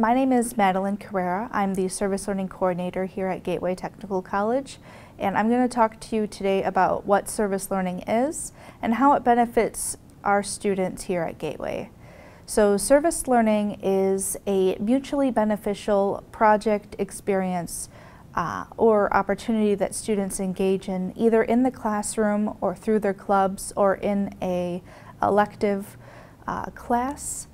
my name is Madeline Carrera. I'm the Service Learning Coordinator here at Gateway Technical College, and I'm going to talk to you today about what service learning is and how it benefits our students here at Gateway. So service learning is a mutually beneficial project experience uh, or opportunity that students engage in either in the classroom or through their clubs or in a elective uh, class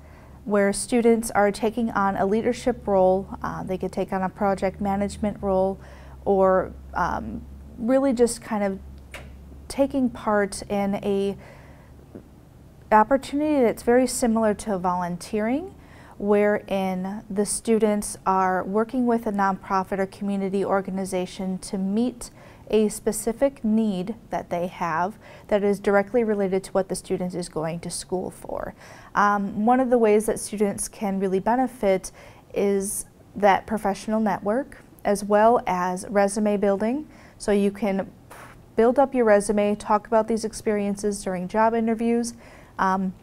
where students are taking on a leadership role. Uh, they could take on a project management role or um, really just kind of taking part in a opportunity that's very similar to volunteering wherein the students are working with a nonprofit or community organization to meet a specific need that they have that is directly related to what the student is going to school for. Um, one of the ways that students can really benefit is that professional network as well as resume building. So you can build up your resume, talk about these experiences during job interviews. Um,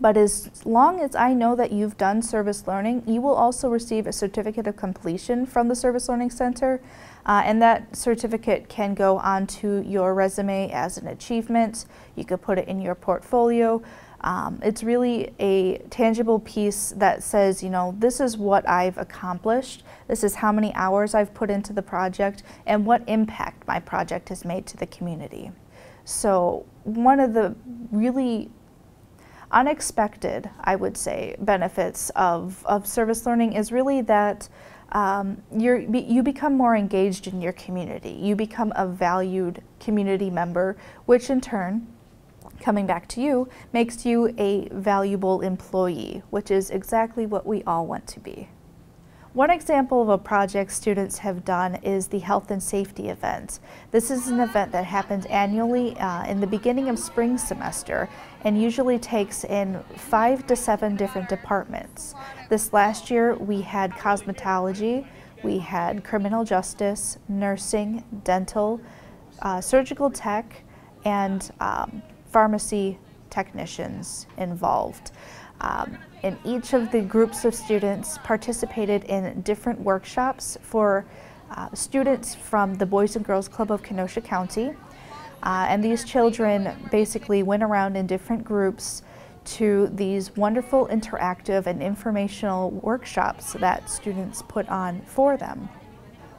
but as long as I know that you've done service learning, you will also receive a certificate of completion from the Service Learning Center. Uh, and that certificate can go onto your resume as an achievement. You could put it in your portfolio. Um, it's really a tangible piece that says, you know, this is what I've accomplished, this is how many hours I've put into the project, and what impact my project has made to the community. So one of the really unexpected, I would say, benefits of, of service learning is really that um, you become more engaged in your community. You become a valued community member, which in turn, coming back to you, makes you a valuable employee, which is exactly what we all want to be. One example of a project students have done is the health and safety event. This is an event that happens annually uh, in the beginning of spring semester and usually takes in five to seven different departments. This last year we had cosmetology, we had criminal justice, nursing, dental, uh, surgical tech, and um, pharmacy technicians involved. Um, and each of the groups of students participated in different workshops for uh, students from the Boys and Girls Club of Kenosha County. Uh, and these children basically went around in different groups to these wonderful interactive and informational workshops that students put on for them.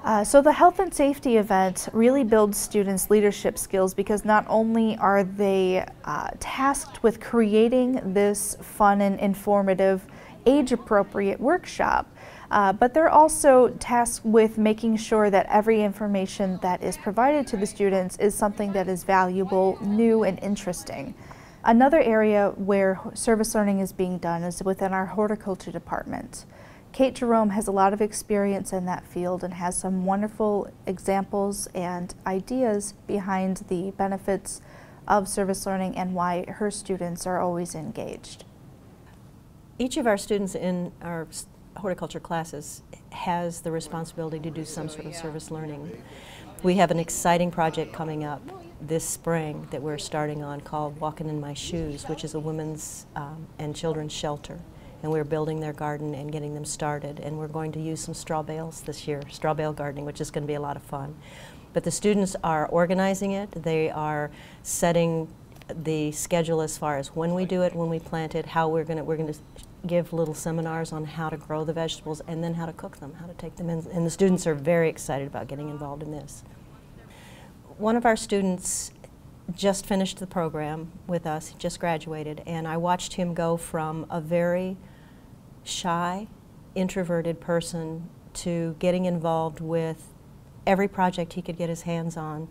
Uh, so the health and safety event really builds students' leadership skills because not only are they uh, tasked with creating this fun and informative, age-appropriate workshop, uh, but they're also tasked with making sure that every information that is provided to the students is something that is valuable, new, and interesting. Another area where service learning is being done is within our horticulture department. Kate Jerome has a lot of experience in that field and has some wonderful examples and ideas behind the benefits of service learning and why her students are always engaged. Each of our students in our horticulture classes has the responsibility to do some sort of service learning. We have an exciting project coming up this spring that we're starting on called Walking in My Shoes, which is a women's um, and children's shelter and we're building their garden and getting them started. And we're going to use some straw bales this year, straw bale gardening, which is going to be a lot of fun. But the students are organizing it. They are setting the schedule as far as when we do it, when we plant it, how we're going to we're going to give little seminars on how to grow the vegetables and then how to cook them, how to take them in. And the students are very excited about getting involved in this. One of our students just finished the program with us, just graduated, and I watched him go from a very shy, introverted person to getting involved with every project he could get his hands on,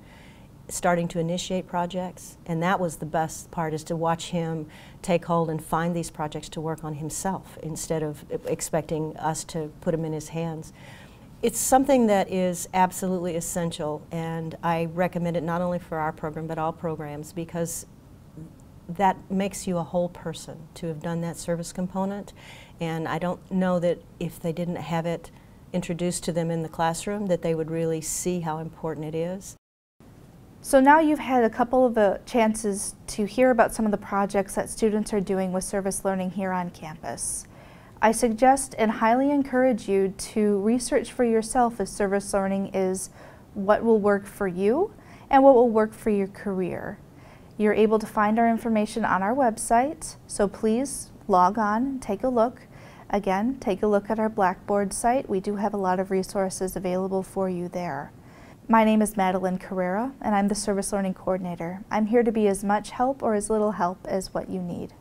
starting to initiate projects. And that was the best part is to watch him take hold and find these projects to work on himself instead of expecting us to put them in his hands. It's something that is absolutely essential and I recommend it not only for our program but all programs because that makes you a whole person to have done that service component and I don't know that if they didn't have it introduced to them in the classroom, that they would really see how important it is. So now you've had a couple of uh, chances to hear about some of the projects that students are doing with service learning here on campus. I suggest and highly encourage you to research for yourself if service learning is what will work for you and what will work for your career. You're able to find our information on our website, so please log on, take a look, Again, take a look at our Blackboard site. We do have a lot of resources available for you there. My name is Madeline Carrera, and I'm the Service Learning Coordinator. I'm here to be as much help or as little help as what you need.